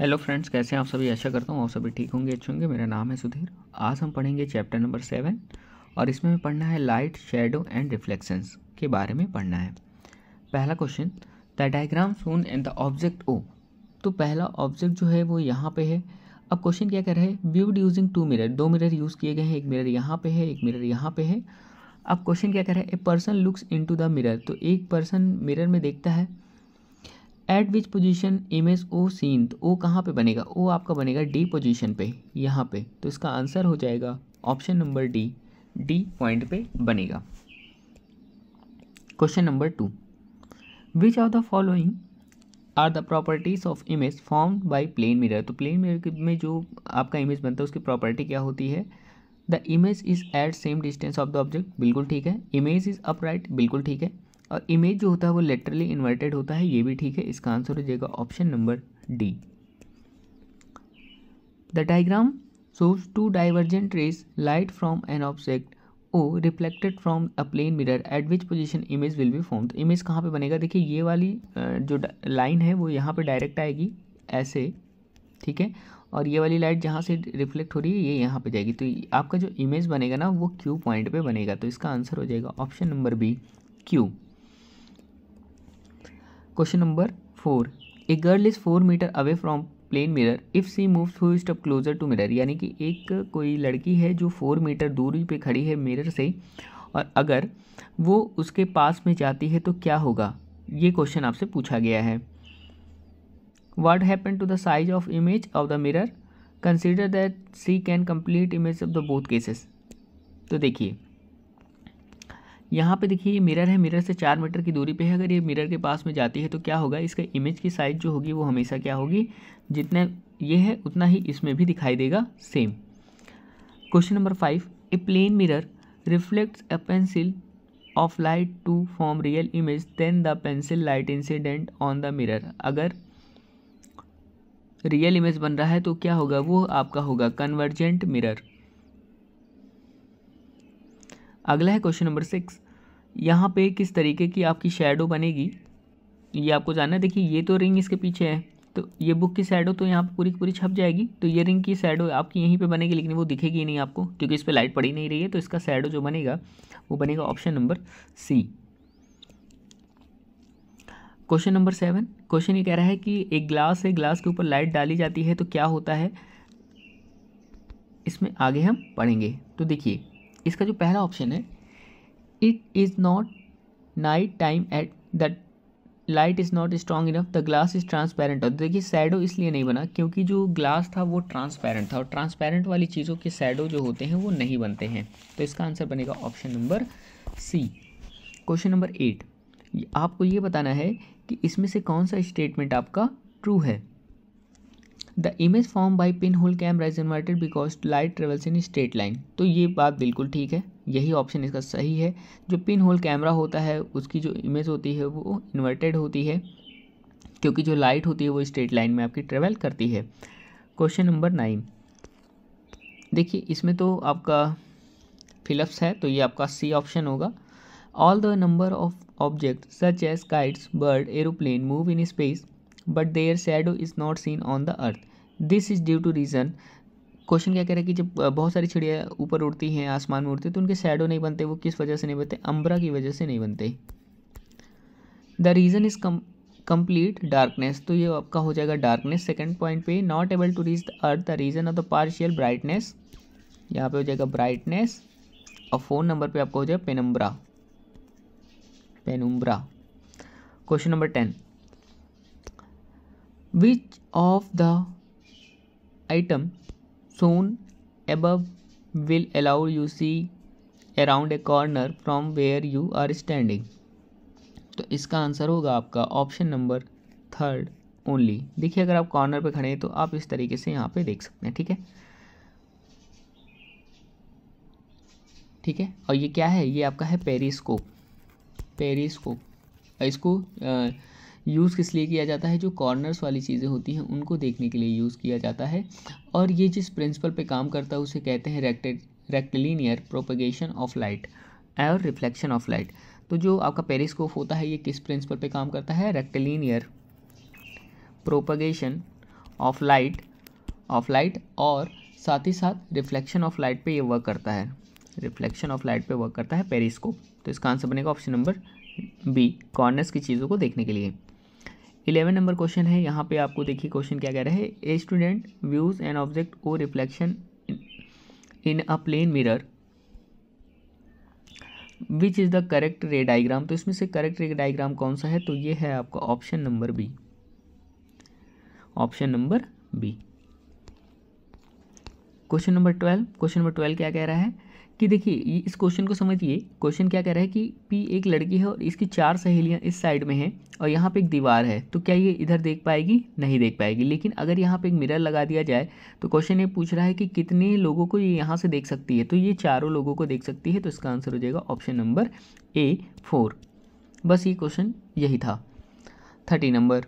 Hello friends कैसे हैं आप सभी आशा करता हूँ आप सभी ठीक होंगे अच्छे होंगे मेरा नाम है सुधीर आज हम पढ़ेंगे चैप्टर नंबर सेवन और इसमें हमें पढ़ना है लाइट शेडो एंड रिफ्लेक्शंस के बारे में पढ़ना है पहला question the diagram shown and the object O तो पहला ऑब्जेक्ट जो है वो यहाँ पर है अब क्वेश्चन क्या कह रहा है व्यूड यूजिंग टू मिरर दो मिरर यूज़ किए गए हैं एक मिरर यहाँ पर है एक मिरर यहाँ पर है अब क्वेश्चन क्या कह रहा है a person looks into the mirror तो एक पर्सन मिरर में देखता है at which M image O seen तो ओ कहाँ पे बनेगा ओ आपका बनेगा डी पोजिशन पे यहाँ पे तो इसका आंसर हो जाएगा option number D D point पे बनेगा question number two which are the following are the properties of image form by plane mirror तो प्लेन मिरर में जो आपका इमेज बनता है उसकी प्रॉपर्टी क्या होती है the image is at same distance of the object बिल्कुल ठीक है इमेज इज़ अपराइट बिल्कुल ठीक है और इमेज जो होता है वो लेटरली इन्वर्टेड होता है ये भी ठीक है इसका आंसर हो जाएगा option number D the diagram shows two divergent rays light from an object O reflected from a plane mirror at which position image will be form image कहाँ पर बनेगा देखिए ये वाली जो लाइन है वो यहाँ पर डायरेक्ट आएगी ऐसे ठीक है और ये वाली लाइट जहाँ से रिफ्लेक्ट हो रही है ये यहाँ पे जाएगी तो आपका जो इमेज बनेगा ना वो क्यू पॉइंट पे बनेगा तो इसका आंसर हो जाएगा option number B Q question number four a girl is four metre away from plane mirror if she move through step closer to mirror यानी कि एक कोई लड़की है जो फोर मीटर दूरी पे खड़ी है मिरर से और अगर वो उसके पास में जाती है तो क्या होगा ये क्वेश्चन आपसे पूछा गया है what happen to the size of image of the mirror consider that she can complete image of the both cases तो देखिए यहाँ पे देखिए ये मिरर है मिरर से चार मीटर की दूरी पे है अगर ये मिरर के पास में जाती है तो क्या होगा इसका इमेज की साइज़ जो होगी वो हमेशा क्या होगी जितना ये है उतना ही इसमें भी दिखाई देगा same question number five a plane mirror reflects a pencil of light to form real image then the pencil light incident on the mirror अगर रियल इमेज बन रहा है तो क्या होगा वो आपका होगा कन्वर्जेंट मिरर अगला है क्वेश्चन नंबर सिक्स यहाँ पे किस तरीके की आपकी शेडो बनेगी ये आपको जानना है देखिए ये तो रिंग इसके पीछे है तो ये बुक की शेडो तो यहाँ पर पूरी पूरी छप जाएगी तो ये रिंग की शेडो आपकी यहीं पे बनेगी लेकिन वो दिखेगी नहीं आपको क्योंकि इस पर लाइट पड़ी नहीं रही है तो इसका शेडो जो बनेगा वो बनेगा option number C question number seven question ये कह रहा है कि एक ग्लास है ग्लास के ऊपर लाइट डाली जाती है तो क्या होता है इसमें आगे हम पढ़ेंगे तो देखिए इसका जो पहला ऑप्शन है it is not night time at the light is not strong enough the glass is transparent और देखिए सैडो इसलिए नहीं बना क्योंकि जो ग्लास था वो ट्रांसपेरेंट था और ट्रांसपेरेंट वाली चीज़ों के सैडो जो होते हैं वो नहीं बनते हैं तो इसका आंसर बनेगा option number C question number eight आपको ये बताना है कि इसमें से कौन सा स्टेटमेंट आपका ट्रू है the image form by pinhole camera is inverted because light travels in straight line तो ये बात बिल्कुल ठीक है यही ऑप्शन इसका सही है जो पिन होल कैमरा होता है उसकी जो इमेज होती है वो इन्वर्टेड होती है क्योंकि जो लाइट होती है वो स्ट्रेट लाइन में आपकी ट्रेवल करती है क्वेश्चन नंबर नाइन देखिए इसमें तो आपका फिलप्स है तो ये आपका सी ऑप्शन होगा all the number of object such as kites bird aeroplane move in space but their shadow is not seen on the earth this is due to reason question क्या कह रहा है कि जब बहुत सारी चिड़िया ऊपर उड़ती हैं आसमान में उड़ती तो उनके शेडो नहीं बनते वो किस वजह से नहीं बनते अम्बरा की वजह से नहीं बनते the reason is come complete darkness तो ये आपका हो जाएगा डार्कनेस सेकेंड पॉइंट पे not able to reach the earth the reason of the partial brightness यहाँ पे हो जाएगा ब्राइटनेस और फ़ोन नंबर पे आपका हो जाएगा penumbra penumbra question number ten which of the item shown above will allow you see around a corner from where you are standing तो इसका आंसर होगा आपका ऑप्शन नंबर थर्ड ओनली देखिए अगर आप कॉर्नर पे खड़े हैं तो आप इस तरीके से यहाँ पे देख सकते हैं ठीक है ठीक है और ये क्या है ये आपका है पेरीस्कोप पेरीस्कोप इसको आ, यूज़ किस लिए किया जाता है जो कॉर्नर्स वाली चीज़ें होती हैं उनको देखने के लिए यूज़ किया जाता है और ये जिस प्रिंसिपल पे काम करता है उसे कहते हैं रेक्टेड रेक्टिलीनियर प्रोपगेशन ऑफ लाइट और रिफ्लेक्शन ऑफ लाइट तो जो आपका पेरिस्कोप होता है ये किस प्रिंसिपल पे काम करता है rectilinear propagation of light of light और साथ ही साथ रिफ्लेक्शन ऑफ लाइट पे ये वर्क करता है रिफ्लेक्शन ऑफ लाइट पे वर्क करता है पेरिस्कोप तो इसका आंसर बनेगा ऑप्शन नंबर बी कॉर्नर्स की चीज़ों को देखने के लिए इलेवन नंबर क्वेश्चन है यहाँ पे आपको देखिए क्वेश्चन क्या कह रहा है a student views an object o reflection in a plane mirror which is the correct ray diagram तो इसमें से करेक्ट रे डाइग्राम कौन सा है तो ये है आपका option number B option number B question number twelve question number twelve क्या कह रहा है कि देखिए इस क्वेश्चन को समझिए क्वेश्चन क्या कह रहा है कि पी एक लड़की है और इसकी चार सहेलियां इस साइड में हैं और यहाँ पे एक दीवार है तो क्या ये इधर देख पाएगी नहीं देख पाएगी लेकिन अगर यहाँ पे एक मिरर लगा दिया जाए तो क्वेश्चन ये पूछ रहा है कि कितने लोगों को ये यहाँ से देख सकती है तो ये चारों लोगों को देख सकती है तो इसका आंसर हो जाएगा ऑप्शन नंबर ए फोर बस ये क्वेश्चन यही था थर्टी नंबर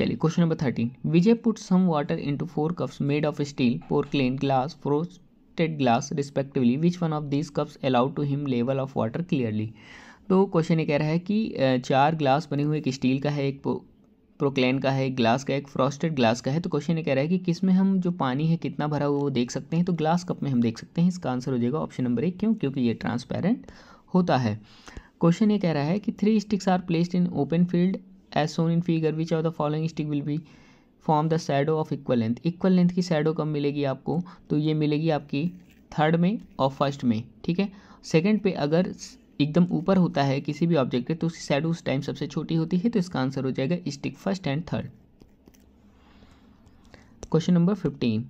चलिए question number thirteen Vijay put some water into four cups made of steel porcelain glass frosted glass respectively which one of these cups allowed to him level of water clearly तो question ये कह रहा है कि चार glass बने हुए एक स्टील का है एक प्रोक्लेन का है एक ग्लास का एक फ्रॉस्टेड ग्लास का है तो क्वेश्चन ये कह रहा है कि किस में हम जो पानी है कितना भरा हुआ वो देख सकते हैं तो ग्लास कप में हम देख सकते हैं इसका आंसर हो जाएगा ऑप्शन नंबर एक क्यों क्योंकि ये ट्रांसपेरेंट होता है क्वेश्चन ये कह रहा है कि three sticks are placed in open field as shown in figure which of the following stick will be form the shadow of equal length equal length की सैडो कब मिलेगी आपको तो ये मिलेगी आपकी थर्ड में और फर्स्ट में ठीक है सेकेंड पे अगर एकदम ऊपर होता है किसी भी ऑब्जेक्ट के तो उसकी सैडो उस टाइम सबसे छोटी होती है तो इसका आंसर हो जाएगा stick first and third question number fifteen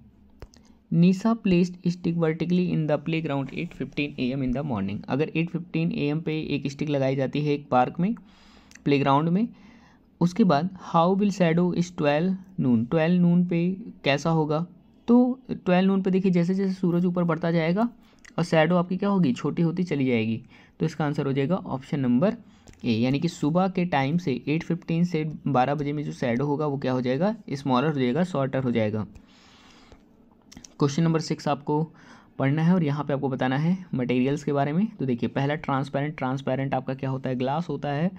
Nisha placed stick vertically in the playground at fifteen A M in the morning अगर एट फिफ्टीन ए एम पे एक स्टिक लगाई जाती है एक पार्क में प्ले ग्राउंड में उसके बाद how will shadow is twelve noon twelve noon पे कैसा होगा तो ट्वेल्व नून पे देखिए जैसे जैसे सूरज ऊपर बढ़ता जाएगा और सैडो आपकी क्या होगी छोटी होती चली जाएगी तो इसका आंसर हो जाएगा ऑप्शन नंबर ए यानी कि सुबह के टाइम से एट फिफ्टीन से बारह बजे में जो सैडो होगा वो क्या हो जाएगा स्मॉलर हो जाएगा शॉर्टर हो जाएगा क्वेश्चन नंबर सिक्स आपको पढ़ना है और यहाँ पे आपको बताना है मटेरियल्स के बारे में तो देखिए पहला ट्रांसपेरेंट ट्रांसपेरेंट आपका क्या होता है ग्लास होता है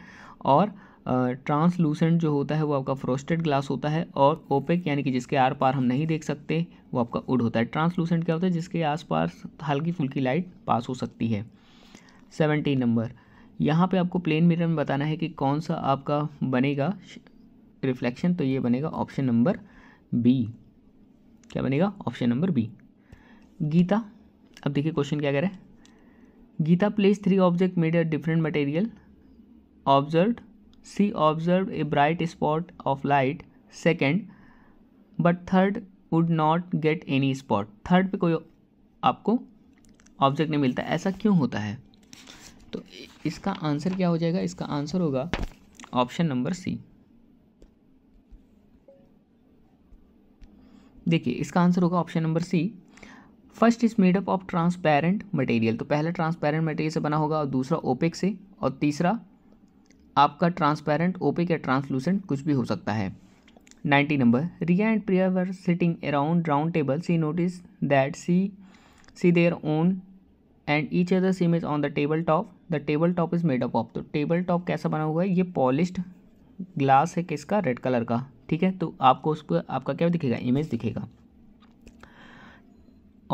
और ट्रांसलूसेंट जो होता है वो आपका फ्रोस्टेड ग्लास होता है और ओपेक यानी कि जिसके आर पार हम नहीं देख सकते वो आपका उड होता है ट्रांसलूसेंट क्या होता है जिसके आस पास हल्की फुल्की लाइट पास हो सकती है सेवनटीन नंबर यहाँ पे आपको प्लेन मिरर में बताना है कि कौन सा आपका बनेगा रिफ्लेक्शन तो ये बनेगा ऑप्शन नंबर बी क्या बनेगा ऑप्शन नंबर बी गीता अब देखिए क्वेश्चन क्या कह रहा है Gita place three object made a different material observe she observed a bright spot of light second but third would not get any spot third पे कोई आपको ऑब्जेक्ट नहीं मिलता ऐसा क्यों होता है तो इसका आंसर क्या हो जाएगा इसका आंसर होगा ऑप्शन नंबर सी देखिए इसका आंसर होगा option number C first is made up of transparent material तो पहला ट्रांसपेरेंट मटेरियल से बना होगा और दूसरा ओपेक से और तीसरा आपका ट्रांसपेरेंट ओपिक या ट्रांसलूसेंट कुछ भी हो सकता है ninety number Riya and Priya were sitting around round table she notice that she see their own and each other seem is on the table top the table top is made up of तो table top कैसा बना हुआ है ये polished glass है किसका red colour का ठीक है तो आपको उस पर आपका क्या दिखेगा इमेज दिखेगा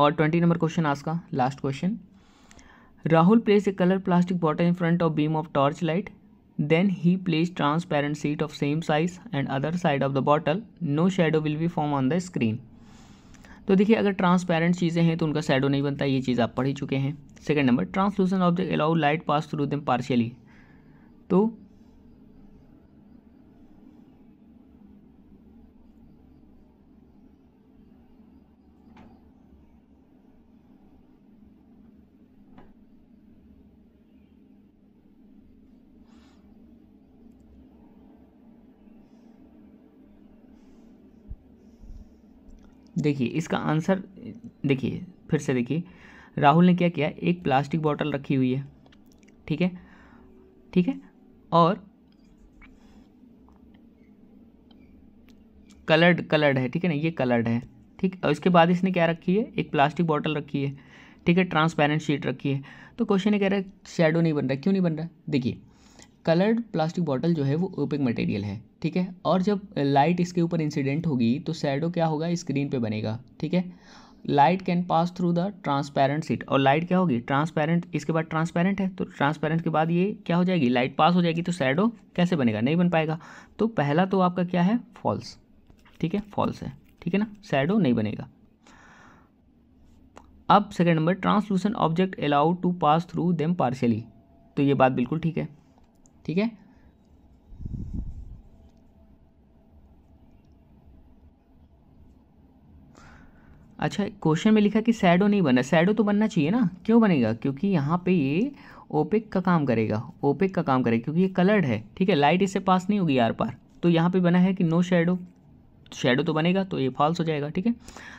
और ट्वेंटी नंबर क्वेश्चन आज का last question Rahul place a colour plastic bottle in front of beam of torch light Then he placed transparent sheet of same size and other side of the bottle. No shadow will be form on the screen. तो देखिए अगर transparent चीज़ें हैं तो उनका shadow नहीं बनता ये चीज़ आप पढ़ ही चुके हैं second number translucent object allow light pass through them partially तो देखिए इसका आंसर देखिए फिर से देखिए राहुल ने क्या किया एक प्लास्टिक बॉटल रखी हुई है ठीक है ठीक है और कलर्ड कलर्ड है ठीक है ना ये कलर्ड है ठीक और इसके बाद इसने क्या रखी है एक प्लास्टिक बॉटल रखी है ठीक है ट्रांसपेरेंट शीट रखी है तो क्वेश्चन ये कह रहा है शेडो नहीं बन रहा क्यों नहीं बन रहा देखिए कलर्ड प्लास्टिक बॉटल जो है वो ओपिक मटेरियल है ठीक है और जब लाइट इसके ऊपर इंसिडेंट होगी तो सैडो क्या होगा स्क्रीन पे बनेगा ठीक है light can pass through the transparent sheet और लाइट क्या होगी ट्रांसपेरेंट इसके बाद ट्रांसपेरेंट है तो ट्रांसपेरेंट के बाद ये क्या हो जाएगी लाइट पास हो जाएगी तो सैडो कैसे बनेगा नहीं बन पाएगा तो पहला तो आपका क्या है फॉल्स ठीक है फॉल्स है ठीक है ना सैडो नहीं बनेगा अब second number translucent object allowed to pass through them partially तो ये बात बिल्कुल ठीक है ठीक है अच्छा क्वेश्चन में लिखा कि सैडो नहीं बना सैडो तो बनना चाहिए ना क्यों बनेगा क्योंकि यहाँ पे ये ओपेक का काम करेगा ओपेक का काम करेगा क्योंकि ये कलर्ड है ठीक है लाइट इससे पास नहीं होगी आर पार तो यहाँ पे बना है कि नो शेडो शेडो तो बनेगा तो ये फॉल्स हो जाएगा ठीक है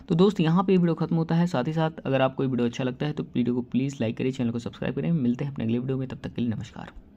तो दोस्त यहाँ पे ये वीडियो खत्म होता है साथ ही साथ अगर आपको ये वीडियो अच्छा लगता है तो वीडियो को प्लीज़ लाइक करिए चैनल को सब्सक्राइब करें मिलते हैं अपने अगले वीडियो में तब तक के लिए नमस्कार